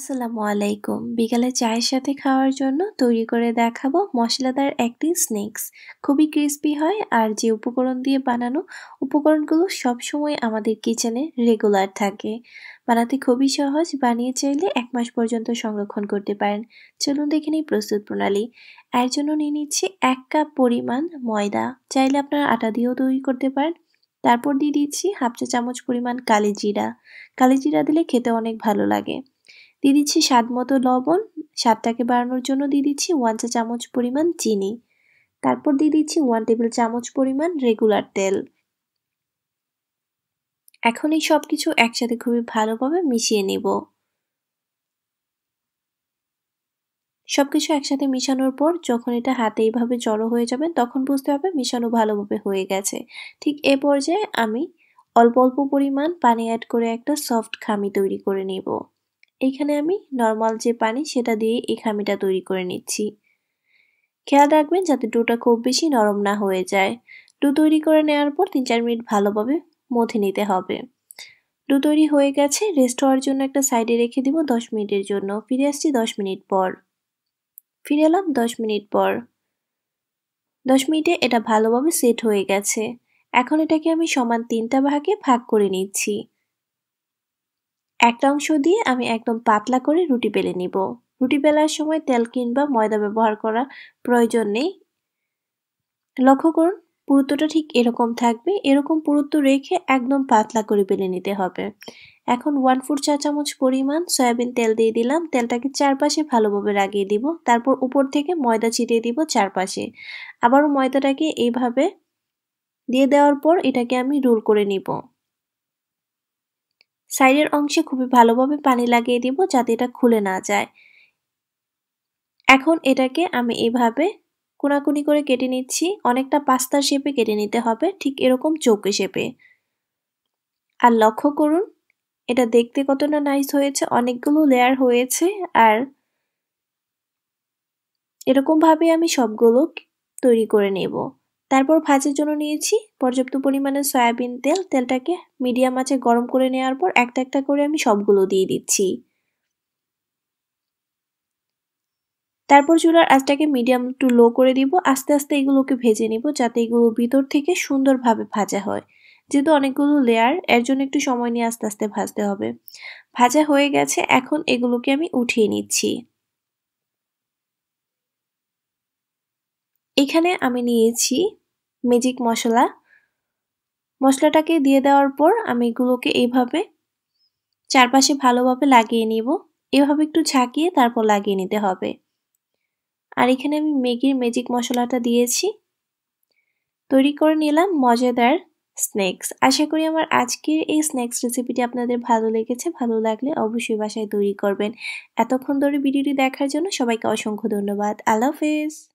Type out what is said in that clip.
আসসালামু আলাইকুম বিকালে চায়ের সাথে খাওয়ার জন্য তৈরি করে দেখাবো মশলাদার একটি স্ন্যাক্স খুবই ক্রিস্পি হয় আর যে উপকরণ দিয়ে বানানো উপকরণগুলো সবসময় আমাদের কিচেনে রেগুলার থাকে বানাতে খুবই সহজ বানিয়ে চাইলে এক মাস পর্যন্ত সংরক্ষণ করতে পারেন চলুন দেখে নিই প্রস্তুত প্রণালী এর জন্য নিয়ে নিচ্ছি এক কাপ পরিমাণ ময়দা চাইলে আপনারা আটা দিয়েও তৈরি করতে পারেন তারপর দিয়ে দিচ্ছি হাফ চা চামচ পরিমাণ কালি জিরা কালি জিরা দিলে খেতে অনেক ভালো লাগে দিয়ে দিচ্ছি স্বাদ মতো লবণ স্বাদটাকে বাড়ানোর জন্য দিয়ে দিচ্ছি ওয়ান চা চামচ পরিমাণ চিনি তারপর দিয়ে দিচ্ছি ওয়ান টেবিল চামচ পরিমাণ রেগুলার তেল এখন এই সব কিছু একসাথে খুবই ভালোভাবে মিশিয়ে নেব সব কিছু একসাথে মিশানোর পর যখন এটা হাতে এইভাবে জড়ো হয়ে যাবে তখন বুঝতে হবে মিশানো ভালোভাবে হয়ে গেছে ঠিক এ পর্যায়ে আমি অল্প অল্প পরিমাণ পানি অ্যাড করে একটা সফট খামি তৈরি করে নিব এখানে আমি নর্মাল যে পানি সেটা দিয়ে এই খামিটা তৈরি করে নিচ্ছি খেয়াল রাখবেন যাতে ডোটা খুব বেশি নরম না হয়ে যায় ডু তৈরি করে নেওয়ার পর তিন চার মিনিট ভালোভাবে মথে নিতে হবে ডু তৈরি হয়ে গেছে রেস্ট হওয়ার জন্য একটা সাইডে রেখে দিব দশ মিনিটের জন্য ফিরে আসছি দশ মিনিট পর ফিরে এলাম দশ মিনিট পর দশ মিনিটে এটা ভালোভাবে সেট হয়ে গেছে এখন এটাকে আমি সমান তিনটা ভাগে ভাগ করে নিচ্ছি একটা অংশ দিয়ে আমি একদম পাতলা করে রুটি বেলে নিব রুটি বেলার সময় তেল কিংবা ময়দা ব্যবহার করার প্রয়োজন নেই লক্ষ্য করুন পুরুত্বটা ঠিক এরকম থাকবে এরকম পুরুত্ব রেখে একদম পাতলা করে বেলে নিতে হবে এখন ওয়ান ফুট চা চামচ পরিমাণ সয়াবিন তেল দিয়ে দিলাম তেলটাকে চারপাশে ভালোভাবে লাগিয়ে দিব তারপর উপর থেকে ময়দা ছিটিয়ে দিব চারপাশে আবারও ময়দাটাকে এইভাবে দিয়ে দেওয়ার পর এটাকে আমি রোল করে নিব সাইডের অংশে খুবই ভালোভাবে পানি লাগিয়ে দিব যাতে এটা খুলে না যায় এখন এটাকে আমি এভাবে কোনাকুনি করে কেটে নিচ্ছি অনেকটা পাস্তার শেপে কেটে নিতে হবে ঠিক এরকম চৌকি শেপে আর লক্ষ্য করুন এটা দেখতে কতটা নাইস হয়েছে অনেকগুলো লেয়ার হয়েছে আর এরকমভাবে আমি সবগুলো তৈরি করে নেব তারপর ভাজের জন্য নিয়েছি পর্যাপ্ত পরিমাণে সয়াবিন তেল তেলটাকে মিডিয়াম আঁচে গরম করে নেওয়ার পর একটা একটা করে আমি সবগুলো দিয়ে দিচ্ছি তারপর চুলার আঁচটাকে মিডিয়াম একটু লো করে দিব আস্তে আস্তে এগুলোকে ভেজে নিব যাতে এগুলো ভিতর থেকে সুন্দরভাবে ভাজা হয় যেহেতু অনেকগুলো লেয়ার এর জন্য একটু সময় নিয়ে আস্তে আস্তে ভাজতে হবে ভাজা হয়ে গেছে এখন এগুলোকে আমি উঠিয়ে নিচ্ছি এখানে আমি নিয়েছি ম্যাজিক মশলা মশলাটাকে দিয়ে দেওয়ার পর আমি এগুলোকে এইভাবে চারপাশে ভালোভাবে লাগিয়ে নিব এভাবে একটু ঝাঁকিয়ে তারপর লাগিয়ে নিতে হবে আর এখানে আমি ম্যাগির ম্যাজিক মশলাটা দিয়েছি তৈরি করে নিলাম মজাদার স্ন্যাক্স আশা করি আমার আজকের এই স্ন্যাক্স রেসিপিটি আপনাদের ভালো লেগেছে ভালো লাগলে অবশ্যই বাসায় তৈরি করবেন এতক্ষণ ধরে ভিডিওটি দেখার জন্য সবাইকে অসংখ্য ধন্যবাদ আল্লাহ হাফেজ